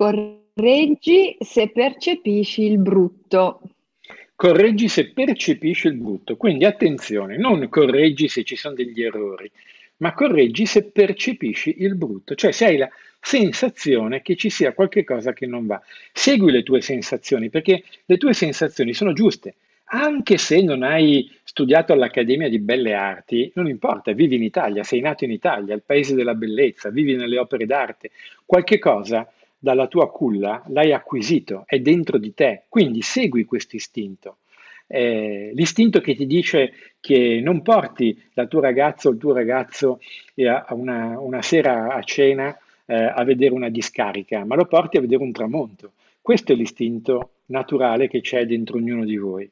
Correggi se percepisci il brutto. Correggi se percepisci il brutto, quindi attenzione, non correggi se ci sono degli errori, ma correggi se percepisci il brutto, cioè se hai la sensazione che ci sia qualche cosa che non va. Segui le tue sensazioni perché le tue sensazioni sono giuste. Anche se non hai studiato all'Accademia di Belle Arti, non importa, vivi in Italia, sei nato in Italia, il paese della bellezza, vivi nelle opere d'arte, qualche cosa dalla tua culla l'hai acquisito, è dentro di te, quindi segui questo istinto. Eh, l'istinto che ti dice che non porti la tua ragazza o il tuo ragazzo eh, a una, una sera a cena eh, a vedere una discarica, ma lo porti a vedere un tramonto. Questo è l'istinto naturale che c'è dentro ognuno di voi.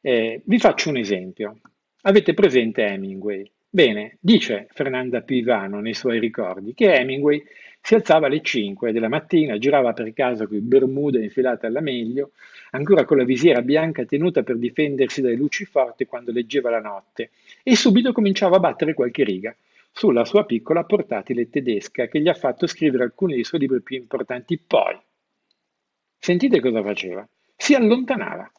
Eh, vi faccio un esempio. Avete presente Hemingway? Bene, dice Fernanda Pivano nei suoi ricordi che Hemingway si alzava alle 5 della mattina, girava per casa con i bermuda infilate alla meglio, ancora con la visiera bianca tenuta per difendersi dalle luci forti quando leggeva la notte, e subito cominciava a battere qualche riga sulla sua piccola portatile tedesca che gli ha fatto scrivere alcuni dei suoi libri più importanti. Poi, sentite cosa faceva, si allontanava.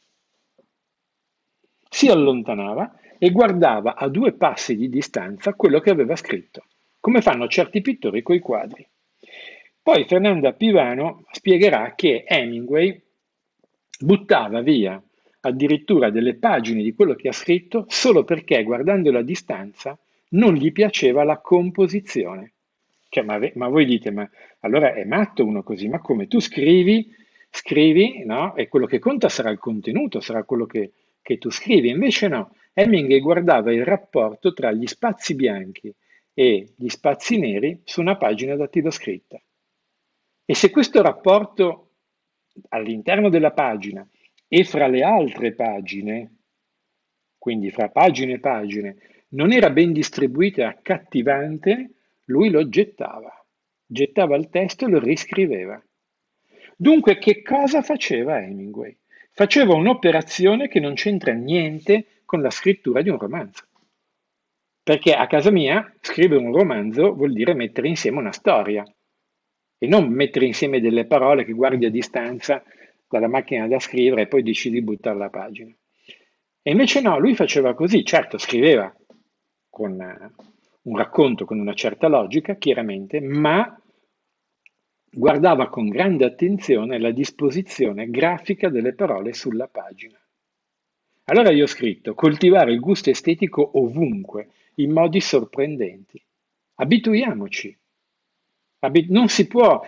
Si allontanava e guardava a due passi di distanza quello che aveva scritto, come fanno certi pittori coi quadri. Poi Fernanda Pivano spiegherà che Hemingway buttava via addirittura delle pagine di quello che ha scritto solo perché guardando la distanza non gli piaceva la composizione. Cioè, ma, ma, voi dite, ma allora è matto uno così, ma come tu scrivi, scrivi, no? E quello che conta sarà il contenuto, sarà quello che, che tu scrivi. Invece no, Hemingway guardava il rapporto tra gli spazi bianchi e gli spazi neri su una pagina da dattiloscritta. E se questo rapporto all'interno della pagina e fra le altre pagine, quindi fra pagine e pagine, non era ben distribuito e accattivante, lui lo gettava, gettava il testo e lo riscriveva. Dunque, che cosa faceva Hemingway? Faceva un'operazione che non c'entra niente con la scrittura di un romanzo. Perché a casa mia scrivere un romanzo vuol dire mettere insieme una storia e non mettere insieme delle parole che guardi a distanza dalla macchina da scrivere e poi decidi di buttare la pagina. E invece no, lui faceva così, certo scriveva con eh, un racconto, con una certa logica, chiaramente, ma guardava con grande attenzione la disposizione grafica delle parole sulla pagina. Allora io ho scritto coltivare il gusto estetico ovunque, in modi sorprendenti. Abituiamoci non si può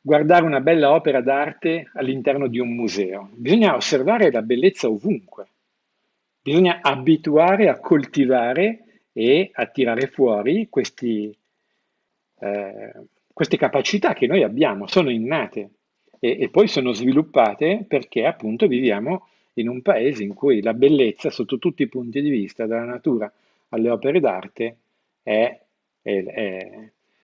guardare una bella opera d'arte all'interno di un museo, bisogna osservare la bellezza ovunque, bisogna abituare a coltivare e a tirare fuori questi, eh, queste capacità che noi abbiamo, sono innate e, e poi sono sviluppate perché appunto viviamo in un paese in cui la bellezza sotto tutti i punti di vista, dalla natura alle opere d'arte, è, è, è